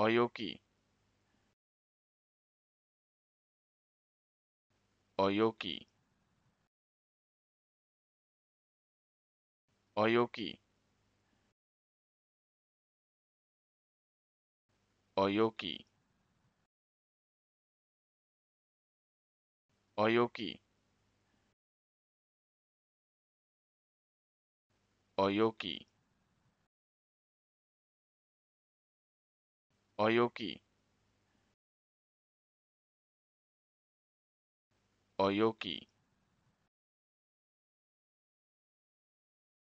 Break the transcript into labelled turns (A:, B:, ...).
A: Oyoki Oyoki Oyoki Oyoki Oyoki Oyoki およぎ。あ、よき。